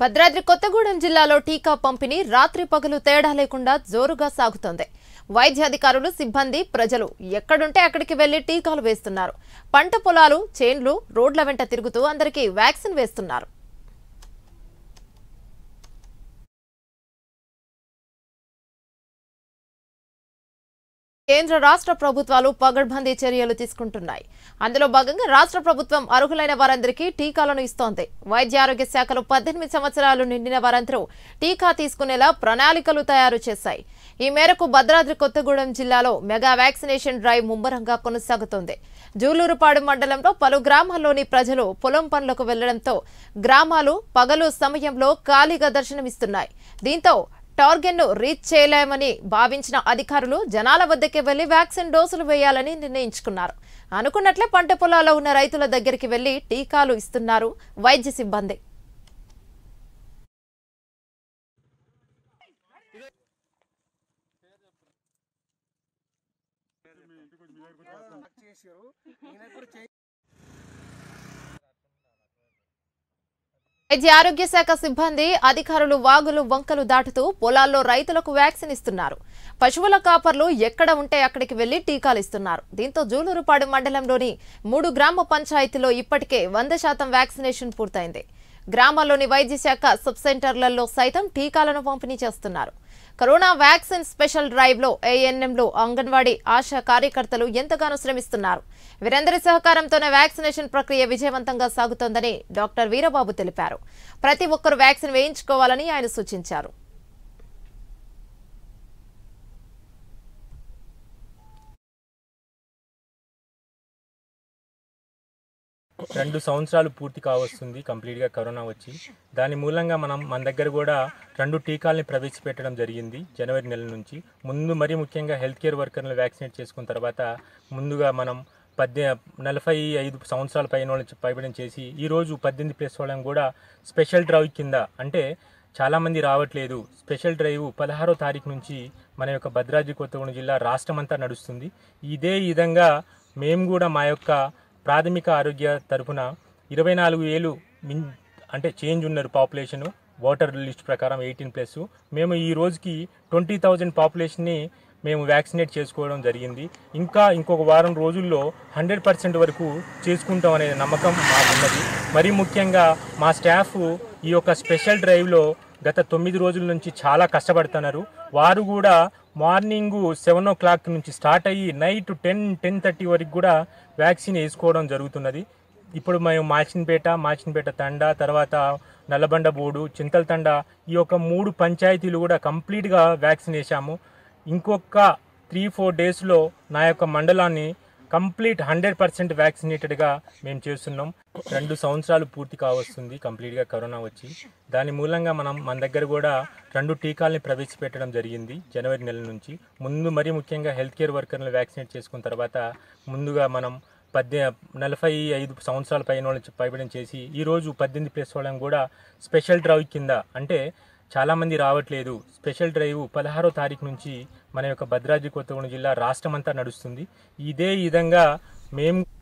భద్రాద్రి కొత్తగూడెం జిల్లాలో టీకా పంపిణీ రాత్రి పగలు తేడా లేకుండా జోరుగా సాగుతోంది వైద్యాధికారులు సిబ్బంది ప్రజలు ఎక్కడుంటే అక్కడికి వెళ్లి టీకాలు వేస్తున్నారు పంట పొలాలు చేన్లు రోడ్ల వెంట తిరుగుతూ అందరికీ వ్యాక్సిన్ వేస్తున్నారు కేంద్ర రాష్ట్ర ప్రభుత్వాలు పగడ్బందీ చర్యలు తీసుకుంటున్నాయి అందులో భాగంగా రాష్ట్ర ప్రభుత్వం అర్హులైన వారందరికీ టీకాలను ఇస్తోంది వైద్య ఆరోగ్య శాఖలు పద్దెనిమిది సంవత్సరాలు నిండిన వారందరూ టీకా తీసుకునేలా ప్రణాళికలు తయారు చేశాయి ఈ మేరకు భద్రాద్రి కొత్తగూడెం జిల్లాలో మెగా వ్యాక్సినేషన్ డ్రైవ్ ముమ్మరంగా కొనసాగుతోంది జూలూరుపాడు మండలంలో పలు గ్రామాల్లోని ప్రజలు పొలం పనులకు వెళ్లడంతో గ్రామాలు పగలు సమయంలో ఖాళీగా దర్శనమిస్తున్నాయి దీంతో టార్గెట్ను రీచ్ చేయలేమని భావించిన అధికారులు జనాల వద్దకే వెళ్లి వ్యాక్సిన్ డోసులు వేయాలని నిర్ణయించుకున్నారు అనుకున్నట్లే పంట పొలాల్లో ఉన్న రైతుల దగ్గరికి వెళ్లి టీకాలు ఇస్తున్నారు వైద్య సిబ్బంది వైద్య ఆరోగ్య శాఖ సిబ్బంది అధికారులు వాగులు వంకలు దాటుతూ పొలాల్లో రైతులకు వ్యాక్సిన్ ఇస్తున్నారు పశువుల కాపర్లు ఎక్కడ ఉంటే అక్కడికి వెళ్లి టీకాలు ఇస్తున్నారు దీంతో జూలూరుపాడు మండలంలోని మూడు గ్రామ పంచాయతీలో ఇప్పటికే వంద శాతం వ్యాక్సినేషన్ పూర్తయింది గ్రామాల్లోని వైద్య శాఖ సబ్ సెంటర్లలో సైతం టీకాలను పంపిణీ చేస్తున్నారు కరోనా వ్యాక్సిన్ స్పెషల్ డ్రైవ్లో ఏఎన్ఎంలో అంగన్వాడీ ఆశా కార్యకర్తలు ఎంతగానో శ్రమిస్తున్నారు వీరందరి సహకారంతోనే వ్యాక్సినేషన్ ప్రక్రియ విజయవంతంగా సాగుతోందని డాక్టర్ వీరబాబు తెలిపారు ప్రతి ఒక్కరూ వ్యాక్సిన్ వేయించుకోవాలని ఆయన సూచించారు రెండు సంవత్సరాలు పూర్తి కావస్తుంది కంప్లీట్గా కరోనా వచ్చి దాని మూలంగా మనం మన దగ్గర కూడా రెండు టీకాలని ప్రవేశపెట్టడం జరిగింది జనవరి నెల నుంచి ముందు మరీ ముఖ్యంగా హెల్త్ కేర్ వర్కర్లు వ్యాక్సినేట్ చేసుకున్న తర్వాత ముందుగా మనం పద్దె నలభై ఐదు సంవత్సరాల పైన వాళ్ళని పైబడిన చేసి ఈరోజు పద్దెనిమిది ప్లస్ వాళ్ళని కూడా స్పెషల్ డ్రైవ్ కింద అంటే చాలామంది రావట్లేదు స్పెషల్ డ్రైవ్ పదహారో తారీఖు నుంచి మన యొక్క భద్రాద్రి కొత్తగూడెం జిల్లా రాష్ట్రమంతా నడుస్తుంది ఇదే విధంగా మేము కూడా మా యొక్క ప్రాథమిక ఆరోగ్య తరఫున ఇరవై నాలుగు ఏళ్ళు మిన్ అంటే చేంజ్ ఉన్నారు పాపులేషను ఓటర్ లిస్ట్ ప్రకారం ఎయిటీన్ ప్లస్ మేము ఈ రోజుకి ట్వంటీ థౌజండ్ పాపులేషన్ని మేము వ్యాక్సినేట్ చేసుకోవడం జరిగింది ఇంకా ఇంకొక వారం రోజుల్లో హండ్రెడ్ పర్సెంట్ వరకు చేసుకుంటాం అనే నమ్మకం మాకున్నది మరీ ముఖ్యంగా మా స్టాఫ్ ఈ యొక్క స్పెషల్ డ్రైవ్లో గత తొమ్మిది రోజుల నుంచి చాలా కష్టపడుతున్నారు వారు కూడా మార్నింగ్ సెవెన్ ఓ క్లాక్ నుంచి స్టార్ట్ అయ్యి నైట్ టెన్ టెన్ థర్టీ వరకు కూడా వ్యాక్సిన్ వేసుకోవడం జరుగుతున్నది ఇప్పుడు మేము మాచిన్పేట మాచిన్పేట తండ తర్వాత నల్లబండ బోడు చింతల తండ ఈ యొక్క మూడు పంచాయతీలు కూడా కంప్లీట్గా వ్యాక్సిన్ వేసాము ఇంకొక త్రీ ఫోర్ డేస్లో నా యొక్క మండలాన్ని కంప్లీట్ హండ్రెడ్ పర్సెంట్ వ్యాక్సినేటెడ్గా మేము చేస్తున్నాం రెండు సంవత్సరాలు పూర్తి కావస్తుంది కంప్లీట్గా కరోనా వచ్చి దాని మూలంగా మనం మన దగ్గర కూడా రెండు టీకాలని ప్రవేశపెట్టడం జరిగింది జనవరి నెల నుంచి ముందు మరీ ముఖ్యంగా హెల్త్ కేర్ వర్కర్లు వ్యాక్సినేట్ చేసుకున్న తర్వాత ముందుగా మనం పద్దె నలభై ఐదు సంవత్సరాల పైన వాళ్ళు పైబడిన చేసి ఈరోజు పద్దెనిమిది ప్లస్ వాళ్ళని కూడా స్పెషల్ డ్రైవ్ కింద అంటే చాలామంది రావట్లేదు స్పెషల్ డ్రైవ్ పదహారో తారీఖు నుంచి మన యొక్క భద్రాద్రి కొత్తగూడెం జిల్లా రాష్ట్రమంతా నడుస్తుంది ఇదే విధంగా మేము